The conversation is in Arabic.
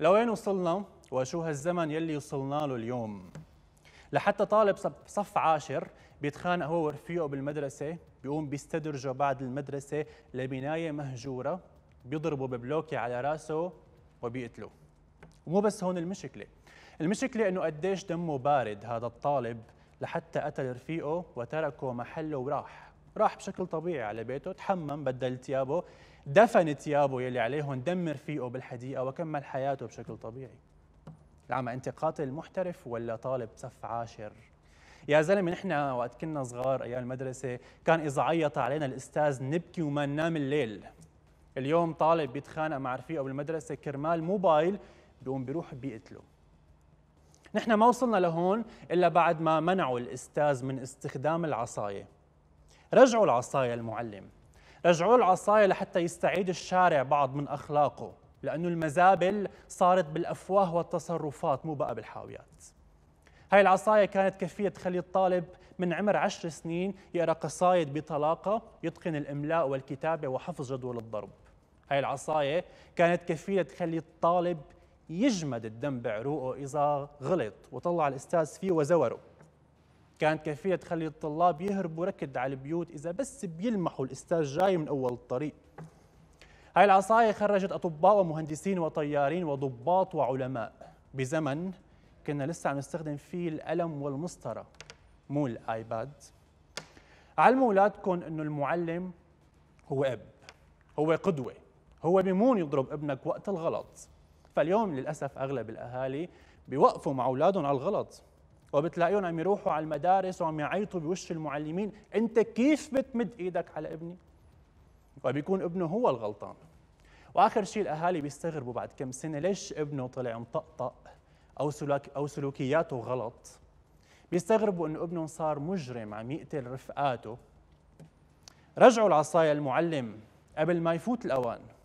لوين وصلنا وشو هالزمن يلي وصلنا له اليوم لحتى طالب صف عاشر بيتخانق هو ورفيقه بالمدرسة بيقوم بيستدرجه بعد المدرسة لبناية مهجورة بيضربه ببلوكة على راسه وبيقتله ومو بس هون المشكلة المشكلة انه قديش دمه بارد هذا الطالب لحتى قتل رفيقه وتركه محله وراح راح بشكل طبيعي على بيته تحمم بدل ثيابه دفن ثيابه يلي عليهم دمر فيه بالحديقه وكمل حياته بشكل طبيعي العمى انت قاتل محترف ولا طالب صف عاشر يا زلمه نحن وقت كنا صغار ايام المدرسه كان اذا عيط علينا الاستاذ نبكي وما ننام الليل اليوم طالب بيتخانق مع رفيقه بالمدرسه كرمال موبايل بيقوم بيروح بيقتله نحن ما وصلنا لهون الا بعد ما منعوا الاستاذ من استخدام العصايه رجعوا العصاية المعلم رجعوا العصاية لحتى يستعيد الشارع بعض من أخلاقه لأنه المزابل صارت بالأفواه والتصرفات مو بقى بالحاويات هاي العصاية كانت كفية تخلي الطالب من عمر عشر سنين يقرأ قصايد بطلاقة يتقن الإملاء والكتابة وحفظ جدول الضرب هاي العصاية كانت كفيلة تخلي الطالب يجمد الدم بعروقه إذا غلط وطلع الأستاذ فيه وزوره كانت كيفية تخلي الطلاب يهربوا ركض على البيوت إذا بس بيلمحوا الأستاذ جاي من أول الطريق هاي العصاية خرجت أطباء ومهندسين وطيارين وضباط وعلماء بزمن كنا لسه عم نستخدم فيه القلم والمسطرة مو الآيباد علموا أولادكم أنه المعلم هو أب هو قدوة هو بيمون يضرب ابنك وقت الغلط فاليوم للأسف أغلب الأهالي بيوقفوا مع أولادهم على الغلط وبتلاقيهم عم يروحوا على المدارس وعم يعيطوا بوش المعلمين انت كيف بتمد ايدك على ابني وبيكون ابنه هو الغلطان واخر شيء الاهالي بيستغربوا بعد كم سنه ليش ابنه طلع مطقطق او سلوك او سلوكياته غلط بيستغربوا انه ابنهم صار مجرم عم يقتل رفقاته رجعوا العصايه المعلم قبل ما يفوت الاوان